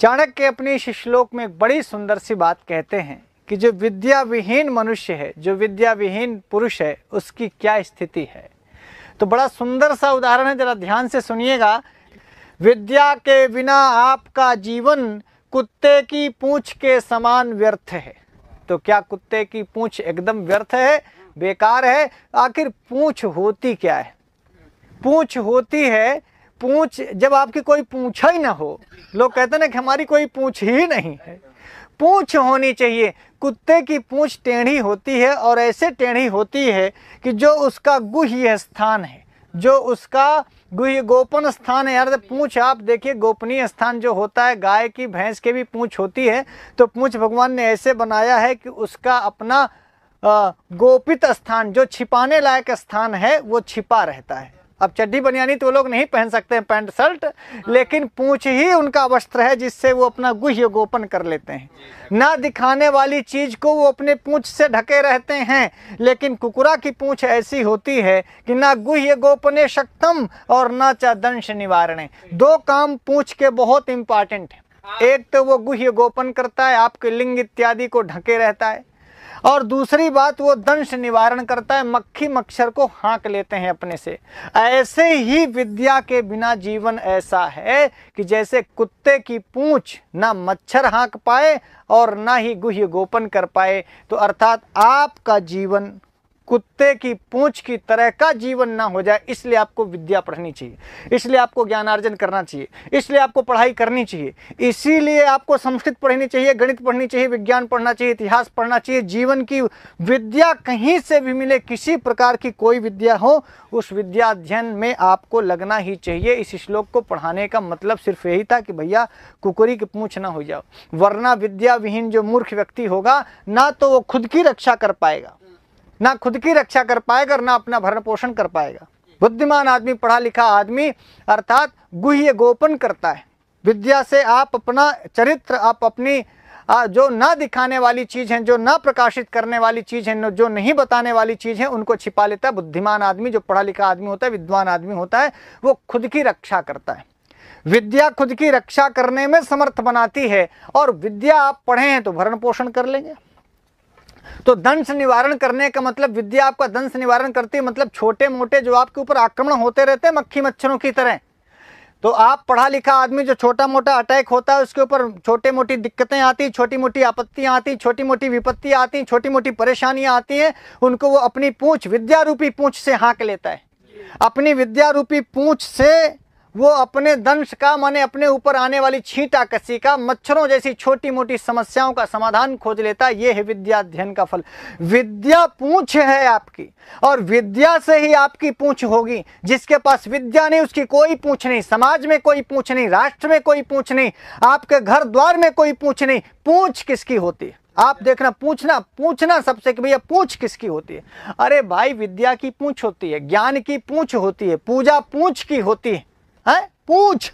चाणक्य अपने इस श्लोक में एक बड़ी सुंदर सी बात कहते हैं कि जो विद्या विहीन मनुष्य है जो विद्या विहीन पुरुष है उसकी क्या स्थिति है तो बड़ा सुंदर सा उदाहरण है जरा ध्यान से सुनिएगा विद्या के बिना आपका जीवन कुत्ते की पूंछ के समान व्यर्थ है तो क्या कुत्ते की पूंछ एकदम व्यर्थ है बेकार है आखिर पूंछ होती क्या है पूंछ होती है पूछ जब आपकी कोई पूछा ही ना हो लोग कहते ना कि हमारी कोई पूछ ही नहीं है पूछ होनी चाहिए कुत्ते की पूछ टेढ़ी होती है और ऐसे टेढ़ी होती है कि जो उसका गुह्य स्थान है जो उसका गुह्य गोपन स्थान है यार पूछ आप देखिए गोपनीय स्थान जो होता है गाय की भैंस के भी पूछ होती है तो पूछ भगवान ने ऐसे बनाया है कि उसका अपना गोपित स्थान जो छिपाने लायक स्थान है वो छिपा रहता है अब चड्डी बनियानी तो लोग नहीं पहन सकते हैं पैंट शर्ट हाँ। लेकिन पूछ ही उनका वस्त्र है जिससे वो अपना गुह्य गोपन कर लेते हैं ना दिखाने वाली चीज़ को वो अपने पूछ से ढके रहते हैं लेकिन कुकुरा की पूछ ऐसी होती है कि ना गुह्य गोपने शक्तम और ना चा दंश निवारणे दो काम पूछ के बहुत इंपॉर्टेंट है हाँ। एक तो वो गुह्य गोपन करता है आपके लिंग इत्यादि को ढके रहता है और दूसरी बात वो दंश निवारण करता है मक्खी मच्छर को हाँक लेते हैं अपने से ऐसे ही विद्या के बिना जीवन ऐसा है कि जैसे कुत्ते की पूंछ ना मच्छर हाँक पाए और ना ही गुह्य गोपन कर पाए तो अर्थात आपका जीवन कुत्ते की पूंछ की तरह का जीवन ना हो जाए इसलिए आपको विद्या पढ़नी चाहिए इसलिए आपको ज्ञानार्जन करना चाहिए इसलिए आपको पढ़ाई करनी चाहिए इसीलिए आपको संस्कृत पढ़नी चाहिए गणित पढ़नी चाहिए विज्ञान पढ़ना चाहिए इतिहास पढ़ना चाहिए जीवन की विद्या कहीं से भी मिले किसी प्रकार की कोई विद्या हो उस विद्या अध्ययन में आपको लगना ही चाहिए इस श्लोक को पढ़ाने का मतलब सिर्फ यही था कि भैया कुकुरी की पूछ ना हो जाओ वरना विद्या विहीन जो मूर्ख व्यक्ति होगा ना तो वो खुद की रक्षा कर पाएगा ना खुद की रक्षा कर पाएगा ना अपना भरण पोषण कर पाएगा बुद्धिमान आदमी पढ़ा लिखा आदमी अर्थात गुह्य गोपन करता है विद्या से आप अपना चरित्र आप अपनी जो ना दिखाने वाली चीज़ है जो ना प्रकाशित करने वाली चीज़ है जो नहीं बताने वाली चीज़ है उनको छिपा लेता है बुद्धिमान आदमी जो पढ़ा लिखा आदमी होता है विद्वान आदमी होता है वो खुद की रक्षा करता है विद्या खुद की रक्षा करने में समर्थ बनाती है और विद्या आप पढ़े हैं तो भरण पोषण कर लेंगे तो दंश निवारण करने का मतलब विद्या आपका दंश निवारण करती है मतलब छोटे मोटे जो आपके ऊपर आक्रमण होते रहते हैं मक्खी मच्छरों की तरह तो आप पढ़ा लिखा आदमी जो छोटा मोटा अटैक होता है उसके ऊपर छोटे मोटी दिक्कतें आती छोटी मोटी आपत्तियाँ आती छोटी मोटी विपत्तियाँ आती छोटी मोटी परेशानियाँ आती हैं उनको वो अपनी पूँछ विद्या रूपी पूँछ से हाँक लेता है अपनी विद्या रूपी पूँछ से वो अपने दंश का माने अपने ऊपर आने वाली छींटा कसी का मच्छरों जैसी छोटी मोटी समस्याओं का समाधान खोज लेता ये है विद्या अध्ययन का फल विद्या पूछ है आपकी और विद्या से ही आपकी पूछ होगी जिसके पास विद्या नहीं उसकी कोई पूछ नहीं समाज में कोई पूछ नहीं राष्ट्र में कोई पूछ नहीं आपके घर द्वार में कोई पूछ नहीं पूछ किसकी होती है आप देखना पूछना पूछना सबसे कि भैया पूछ किसकी होती है अरे भाई विद्या की पूछ होती है ज्ञान की पूछ होती है पूजा पूछ की होती है है पूछ